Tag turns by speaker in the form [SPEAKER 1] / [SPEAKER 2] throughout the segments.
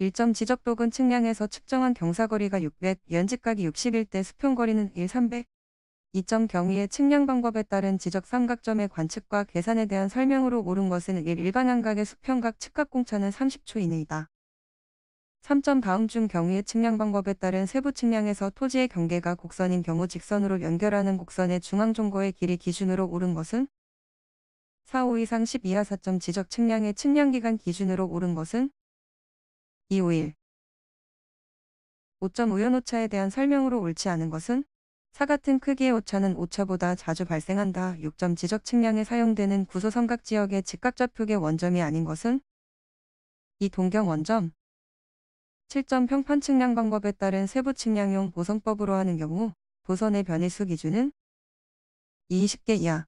[SPEAKER 1] 1점 지적 도근 측량에서 측정한 경사거리가 600, 연직각이 61대 수평거리는 1 300. 2점 경위의 측량 방법에 따른 지적 삼각점의 관측과 계산에 대한 설명으로 옳은 것은 1 일반 향각의 수평각 측각 공차는 30초 이내이다. 3점 다음 중 경위의 측량 방법에 따른 세부 측량에서 토지의 경계가 곡선인 경우 직선으로 연결하는 곡선의 중앙종거의 길이 기준으로 옳은 것은 4, 5 이상 10 이하 4점 지적 측량의 측량기간 기준으로 옳은 것은 251 5점 우연 오차에 대한 설명으로 옳지 않은 것은 사 같은 크기의 오차는 오차보다 자주 발생한다. 6점 지적 측량에 사용되는 구소 삼각 지역의 직각좌표계 원점이 아닌 것은 이 동경 원점 7점 평판 측량 방법에 따른 세부 측량용 보성법으로 하는 경우 보선의 변의수 기준은 20개 이하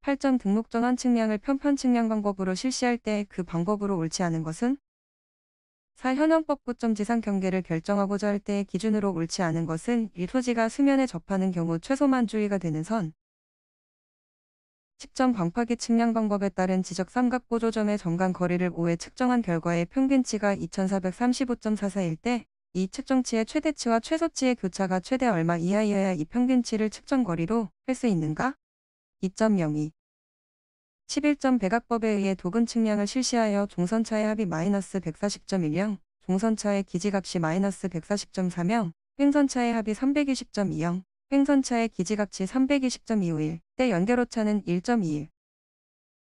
[SPEAKER 1] 8점 등록 전환 측량을 평판 측량 방법으로 실시할 때 그 방법으로 옳지 않은 것은 사현황법 9점 지상 경계를 결정하고자 할 때의 기준으로 옳지 않은 것은 이 토지가 수면에 접하는 경우 최소만 주의가 되는 선 측정 광파기 측량 방법에 따른 지적 삼각보조점의 정간 거리를 5에 측정한 결과의 평균치가 2435.44일 때 이 측정치의 최대치와 최소치의 교차가 최대 얼마 이하이어야 이 평균치를 측정거리로 할 수 있는가? 2.02 11.백악법에 의해 도근 측량을 실시하여 종선차의 합이 마이너스 1 4 0 1명 종선차의 기지각시 마이너스 1 4 0 4명 횡선차의 합이 320.20, 횡선차의 기지각시 320.251, 때연결호차는 1.21.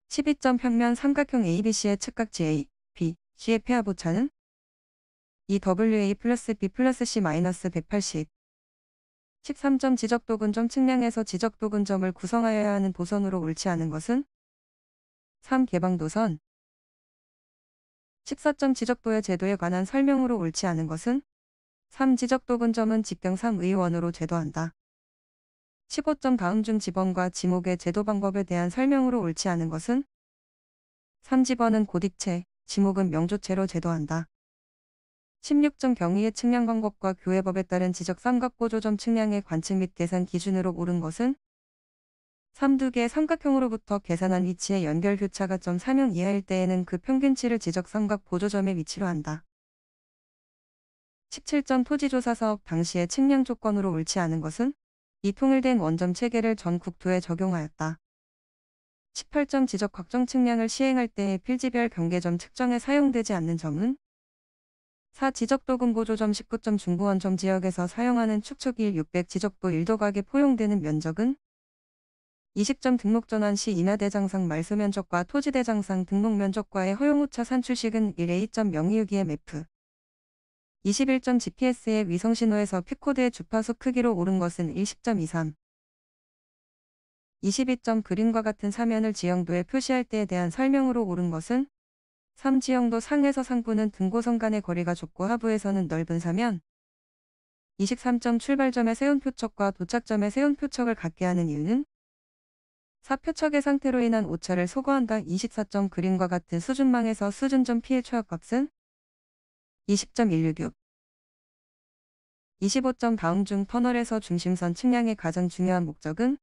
[SPEAKER 1] 12점 평면 삼각형 ABC의 측각지 A, B, C의 폐하부차는 2WA 플러스 B 플러스 C 마이너스 180. 13점 지적도근점 측량에서 지적도근점을 구성하여야 하는 보선으로 옳지 않은 것은 3. 개방도선 14점 지적도의 제도에 관한 설명으로 옳지 않은 것은 3. 지적도 근점은 직경 상의원으로 제도한다. 15점 다음 중 지번과 지목의 제도 방법에 대한 설명으로 옳지 않은 것은 3지번은 고딕체, 지목은 명조체로 제도한다. 16점 경위의 측량 방법과 교회법에 따른 지적 삼각고조점 측량의 관측 및 계산 기준으로 옳은 것은 3두개 삼각형으로부터 계산한 위치의 연결 교차가 점 3형 이하일 때에는 그 평균치를 지적 삼각 보조점의 위치로 한다. 17점 토지조사 사업 당시의 측량 조건으로 옳지 않은 것은 이 통일된 원점 체계를 전 국토에 적용하였다. 18점 지적 확정 측량을 시행할 때의 필지별 경계점 측정에 사용되지 않는 점은 4. 지적도금 보조점 19점 중부원점 지역에서 사용하는 축척1 600 지적도 1도각에 포용되는 면적은 이식점 등록 전환 시 인하대장상 말소 면적과 토지대장상 등록 면적과의 허용우차 산출식은 1A.명의유기의 매프 21점 GPS의 위성신호에서 피코드의 주파수 크기로 오른 것은 10.23 22점 그림과 같은 사면을 지형도에 표시할 때에 대한 설명으로 오른 것은 3지형도 상에서 상부는 등고선 간의 거리가 좁고 하부에서는 넓은 사면 23점 출발점의 세운 표척과 도착점의 세운 표척을 갖게 하는 이유는 사표척의 상태로 인한 오차를 소거한다 24점 그림과 같은 수준망에서 수준점 피해 초합값은 20.166 25점 다음 중 터널에서 중심선 측량의 가장 중요한 목적은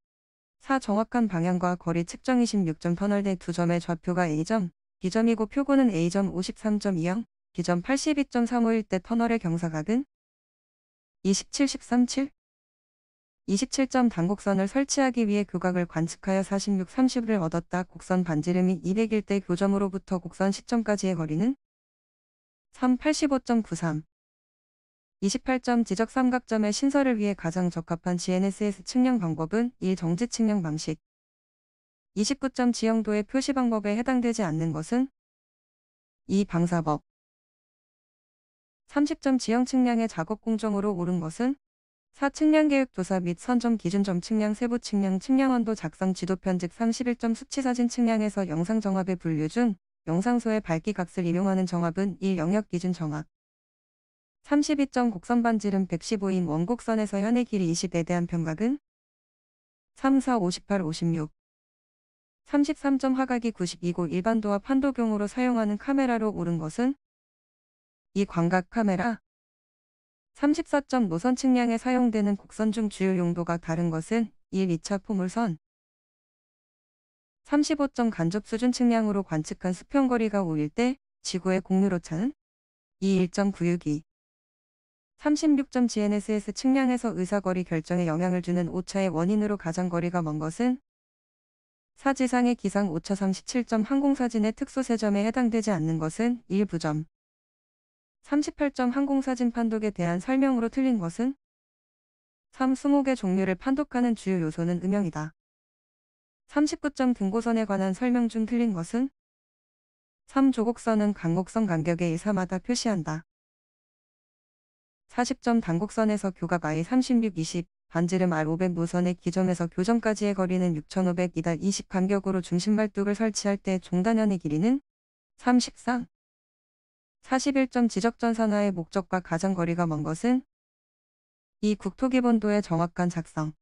[SPEAKER 1] 4. 정확한 방향과 거리 측정 26점 터널 대두점의 좌표가 A점, B점이고 표고는 A점 53.20, B점 82.351대 터널의 경사각은 27, 13, 7 27점 단곡선을 설치하기 위해 교각을 관측하여 46, 30을 얻었다. 곡선 반지름이 200일 때 교점으로부터 곡선 시점까지의 거리는 3, 85.93 28점 지적 삼각점의 신설을 위해 가장 적합한 GNSS 측량 방법은 1. 정지 측량 방식 29점 지형도의 표시 방법에 해당되지 않는 것은 2. 방사법 30점 지형 측량의 작업 공정으로 옳은 것은 4. 측량계획 조사 및 선정 기준 점 측량 세부 측량 측량원도 작성 지도 편집 31점 수치 사진 측량에서 영상 정합의 분류 중 영상소의 밝기 값을 이용하는 정합은 1. 영역 기준 정합 32점 곡선 반지름 115인 원곡선에서 현의 길이 20에 대한 평각은 3, 4, 58, 56 33점 하각이 92고 일반도와 판도경으로 사용하는 카메라로 오른 것은 이 광각 카메라 34점 무선 측량에 사용되는 곡선 중 주요 용도가 다른 것은 1, 2차 포물선 35점 간접 수준 측량으로 관측한 수평거리가 5일 때 지구의 공유로차는 21.962 36점 GNSS 측량에서 의사거리 결정에 영향을 주는 오차의 원인으로 가장 거리가 먼 것은 사지상의 기상 오차 37점 항공사진의 특수세점에 해당되지 않는 것은 1부점 38점 항공사진 판독에 대한 설명으로 틀린 것은 3. 수목의 종류를 판독하는 주요 요소는 음영이다. 39점 등고선에 관한 설명 중 틀린 것은 3. 조곡선은 강곡선 간격의 이사마다 표시한다. 40점 단곡선에서 교각 I 36, 20, 반지름 R500 노선의 기점에서 교정까지의 거리는 6500 이달 20 간격으로 중심발뚝을 설치할 때 종단현의 길이는 3 3 41점 지적전 산하의 목적과 가장 거리가 먼 것은 이 국토기본도의 정확한 작성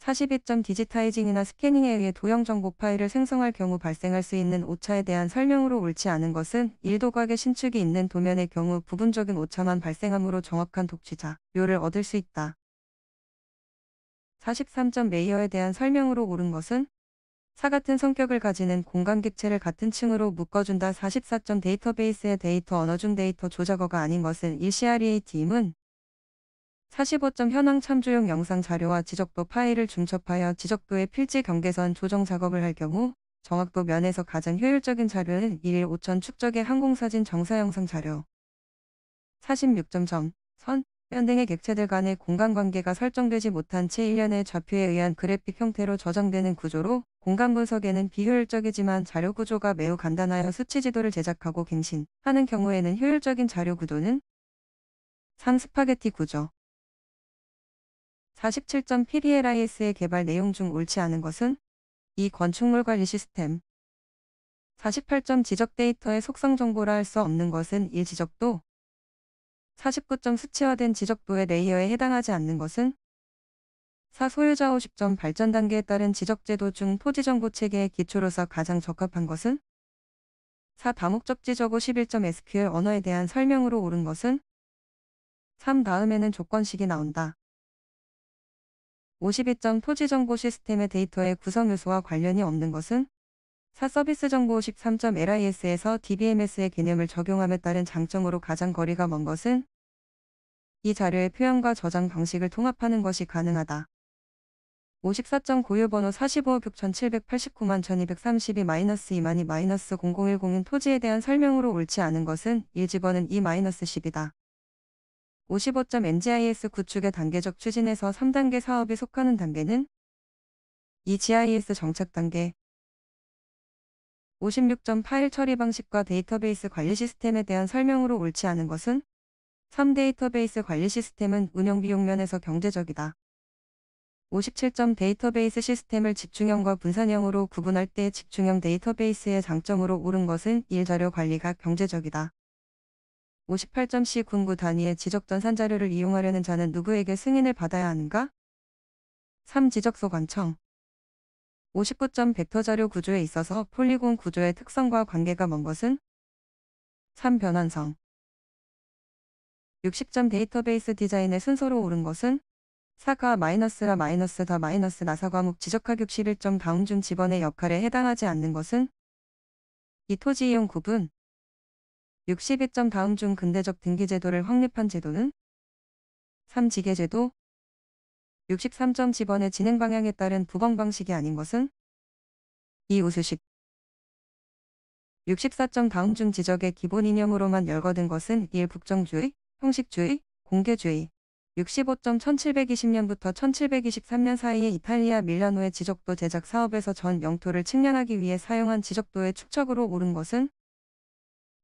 [SPEAKER 1] 42점 디지타이징이나 스캐닝에 의해 도형 정보 파일을 생성할 경우 발생할 수 있는 오차에 대한 설명으로 옳지 않은 것은 1도각의 신축이 있는 도면의 경우 부분적인 오차만 발생함으로 정확한 독취자, 묘를 얻을 수 있다. 43점 메이어에 대한 설명으로 옳은 것은 사같은 성격을 가지는 공간 객체를 같은 층으로 묶어준다 44점 데이터베이스의 데이터 언어 중 데이터 조작어가 아닌 것은 일 c r 리의 팀은 45점 현황 참조용 영상 자료와 지적도 파일을 중첩하여 지적도의 필지 경계선 조정 작업을 할 경우 정확도 면에서 가장 효율적인 자료는 1일 5천 축적의 항공사진 정사 영상 자료 46점 점, 선, 현 등의 객체들 간의 공간관계가 설정되지 못한 채1년의 좌표에 의한 그래픽 형태로 저장되는 구조로 공간 분석에는 비효율적이지만 자료 구조가 매우 간단하여 수치 지도를 제작하고 갱신하는 경우에는 효율적인 자료 구도는 상 스파게티 구조 47.PDLIS의 개발 내용 중 옳지 않은 것은 이 건축물 관리 시스템 48. 지적 데이터의 속성 정보라 할 수 없는 것은 이 지적도 49점 수치화된 지적부의 레이어에 해당하지 않는 것은 4. 소유자 50점 발전 단계에 따른 지적제도 중 토지 정보 체계의 기초로서 가장 적합한 것은 4. 다목적 지적어 11점 SQL 언어에 대한 설명으로 옳은 것은 3 다음에는 조건식이 나온다. 5 2 토지 정보 시스템의 데이터의 구성 요소와 관련이 없는 것은 사서비스 정보 13.LIS에서 DBMS의 개념을 적용함에 따른 장점으로 가장 거리가 먼 것은 이 자료의 표현과 저장 방식을 통합하는 것이 가능하다. 5 4 9 고유번호 45억 6789만 1232-2-2-0010인 토지에 대한 설명으로 옳지 않은 것은 1집어는 2 1 0이다5 5 NGIS 구축의 단계적 추진에서 3단계 사업이 속하는 단계는 이 GIS 정착 단계, 5 6 8일 처리 방식과 데이터베이스 관리 시스템에 대한 설명으로 옳지 않은 것은 3. 데이터베이스 관리 시스템은 운영 비용 면에서 경제적이다. 57점 데이터베이스 시스템을 집중형과 분산형으로 구분할 때 집중형 데이터베이스의 장점으로 옳은 것은 일자료 관리가 경제적이다. 58점 C 군구 단위의 지적전 산자료를 이용하려는 자는 누구에게 승인을 받아야 하는가? 3. 지적소 관청 59점 벡터 자료 구조에 있어서 폴리곤 구조의 특성과 관계가 먼 것은 3. 변환성 60점 데이터베이스 디자인의 순서로 오른 것은 사과 마이너스라 마이너스 다 마이너스 나사 과목 지적학 61점 다음 중 집원의 역할에 해당하지 않는 것은 이 토지 이용 구분 62점 다음 중 근대적 등기 제도를 확립한 제도는 3. 지계제도 63.10번의 진행 방향에 따른 부검 방식이 아닌 것은 이우수식 64점 다음 중 지적의 기본 이념으로만 열거된 것은 일 북정주의, 형식주의, 공개주의 65.1720년부터 1723년 사이에 이탈리아 밀라노의 지적도 제작 사업에서 전 영토를 측량하기 위해 사용한 지적도의 축척으로 오른 것은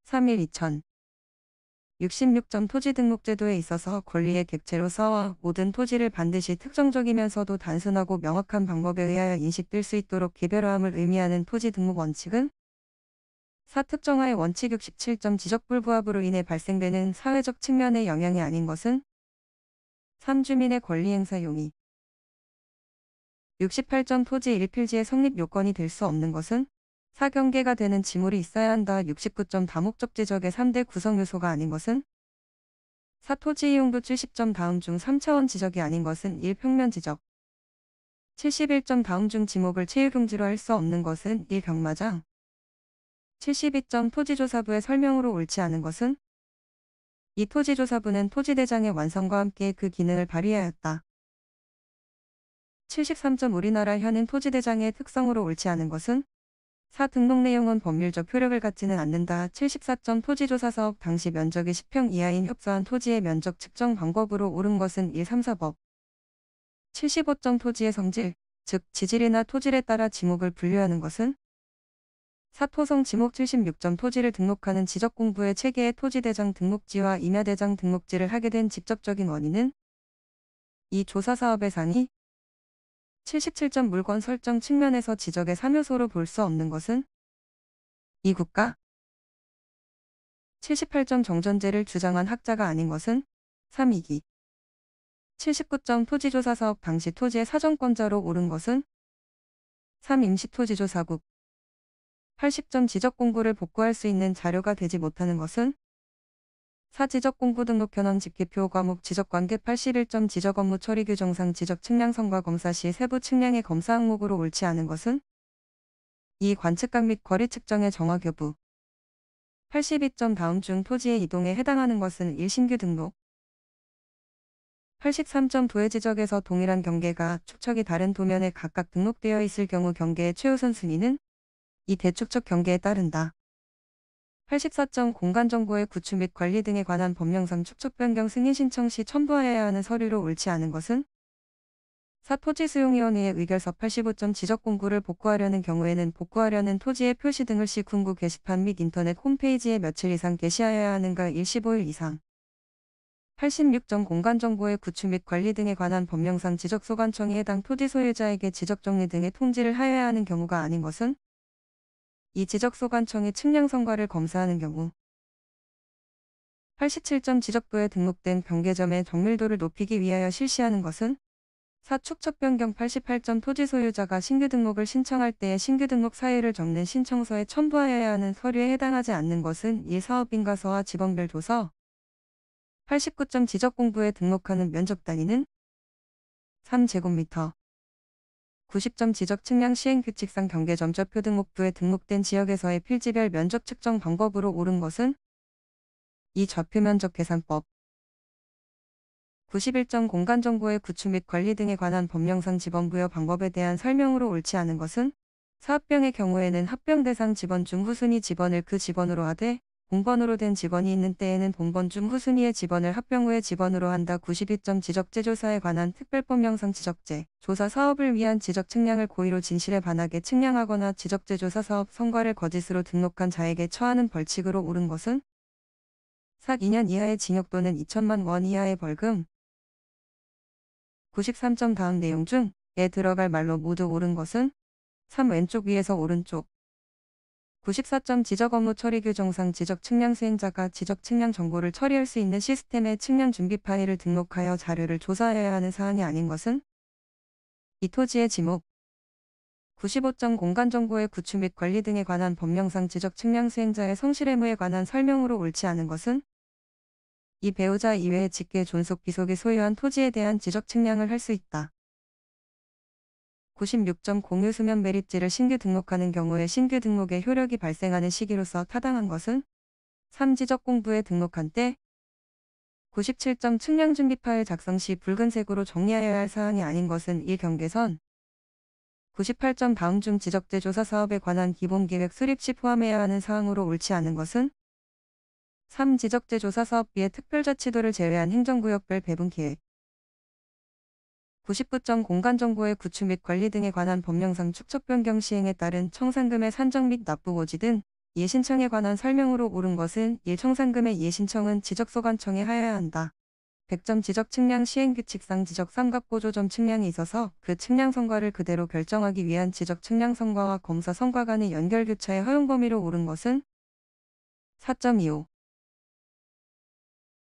[SPEAKER 1] 3일 2000 66전 토지 등록 제도에 있어서 권리의 객체로서와 모든 토지를 반드시 특정적이면서도 단순하고 명확한 방법에 의하여 인식될 수 있도록 개별화함을 의미하는 토지 등록 원칙은 사특정화의 원칙 67점 지적불부합으로 인해 발생되는 사회적 측면의 영향이 아닌 것은 3주민의 권리행사 용이 68점 토지 1필지의 성립 요건이 될 수 없는 것은 사경계가 되는 지물이 있어야 한다. 69점 다목적 지적의 3대 구성 요소가 아닌 것은 사토지 이용도 70점 다음 중 3차원 지적이 아닌 것은 1평면 지적 71점 다음 중 지목을 체육용지로할 수 없는 것은 1경마장 72점 토지조사부의 설명으로 옳지 않은 것은 이 토지조사부는 토지대장의 완성과 함께 그 기능을 발휘하였다. 73점 우리나라 현행 토지대장의 특성으로 옳지 않은 것은 4. 등록 내용은 법률적 효력을 갖지는 않는다. 74점 토지조사서 당시 면적이 10평 이하인 협소한 토지의 면적 측정 방법으로 옳은 것은 1, 3, 4법. 75점 토지의 성질, 즉 지질이나 토질에 따라 지목을 분류하는 것은 사토성 지목 76점 토지를 등록하는 지적공부의 체계의 토지대장 등록지와 임야대장 등록지를 하게 된 직접적인 원인은 이 조사사업의 상이 77점 물건 설정 측면에서 지적의 3요소로 볼 수 없는 것은 이 국가 78점 정전제를 주장한 학자가 아닌 것은 3이기 79점 토지조사 사업 당시 토지의 사정권자로 오른 것은 3 임시토지조사국 80점 지적 공고를 복구할 수 있는 자료가 되지 못하는 것은 사 지적 공부 등록 현황 집계표 과목 지적 관계 81점 지적 업무 처리 규정상 지적 측량 성과 검사 시 세부 측량의 검사 항목으로 옳지 않은 것은 이 관측각 및 거리 측정의 정확 여부 82점 다음 중 토지의 이동에 해당하는 것은 일신규 등록 83점 도해 지적에서 동일한 경계가 축척이 다른 도면에 각각 등록되어 있을 경우 경계의 최우선 순위는 이 대축척 경계에 따른다. 84점 공간 정보의 구축 및 관리 등에 관한 법령상 축적 변경 승인 신청 시 첨부하여야 하는 서류로 옳지 않은 것은 사토지 수용위원회의 의결서 85점 지적 공구를 복구하려는 경우에는 복구하려는 토지의 표시 등을 시군구 게시판 및 인터넷 홈페이지에 며칠 이상 게시하여야 하는가 1 15일 이상 86점 공간 정보의 구축 및 관리 등에 관한 법령상 지적소관청이 해당 토지 소유자에게 지적 정리 등의 통지를 하여야 하는 경우가 아닌 것은 이지적소관청의 측량 성과를 검사하는 경우 87점 지적부에 등록된 경계점의 정밀도를 높이기 위하여 실시하는 것은 사축척 변경 88점 토지 소유자가 신규 등록을 신청할 때의 신규 등록 사유를 적는 신청서에 첨부하여야 하는 서류에 해당하지 않는 것은 이 사업인가서와 지번별 도서 89점 지적 공부에 등록하는 면적 단위는 3제곱미터 90점 지적 측량 시행 규칙상 경계 점적표 등록부에 등록된 지역에서의 필지별 면적 측정 방법으로 옳은 것은 이 좌표 면적 계산법 91점 공간 정보의 구축 및 관리 등에 관한 법령상 지번 부여 방법에 대한 설명으로 옳지 않은 것은 사업병의 경우에는 합병 대상 지번 중 후순위 지번을 그 지번으로 하되 본건으로된 직원이 있는 때에는 본건중 후순위의 직원을 합병 후에 직원으로 한다. 92점 지적재 조사에 관한 특별법 영상 지적재 조사 사업을 위한 지적 측량을 고의로 진실에 반하게 측량하거나 지적재 조사 사업 성과를 거짓으로 등록한 자에게 처하는 벌칙으로 옳은 것은 사 2년 이하의 징역 또는 2천만 원 이하의 벌금 93점 다음 내용 중에 들어갈 말로 모두 옳은 것은 3 왼쪽 위에서 오른쪽 94점 지적 업무 처리 규정상 지적 측량 수행자가 지적 측량 정보를 처리할 수 있는 시스템에 측량 준비 파일을 등록하여 자료를 조사해야 하는 사안이 아닌 것은 이 토지의 지목 95점 공간 정보의 구축 및 관리 등에 관한 법령상 지적 측량 수행자의 성실 의무에 관한 설명으로 옳지 않은 것은 이 배우자 이외의 직계 존속 비속이 소유한 토지에 대한 지적 측량을 할 수 있다. 96.02 수면 매립지를 신규 등록하는 경우에 신규 등록의 효력이 발생하는 시기로서 타당한 것은 3지적 공부에 등록한 때 97점 측량 준비 파일 작성 시 붉은색으로 정리하여야 할 사항이 아닌 것은 이 경계선 98점 다음 중지적제 조사 사업에 관한 기본 계획 수립 시 포함해야 하는 사항으로 옳지 않은 것은 3. 지적제 조사 사업비의 특별자치도를 제외한 행정구역별 배분 계획 99점 공간정보의 구축 및 관리 등에 관한 법령상 축적 변경 시행에 따른 청산금의 산정 및 납부 고지 등 예신청에 관한 설명으로 옳은 것은 예청산금의 예신청은 지적소관청에 하여야 한다. 100점 지적 측량 시행 규칙상 지적 삼각보조점 측량이 있어서 그 측량 성과를 그대로 결정하기 위한 지적 측량 성과와 검사 성과 간의 연결 교차의 허용 범위로 옳은 것은 4.25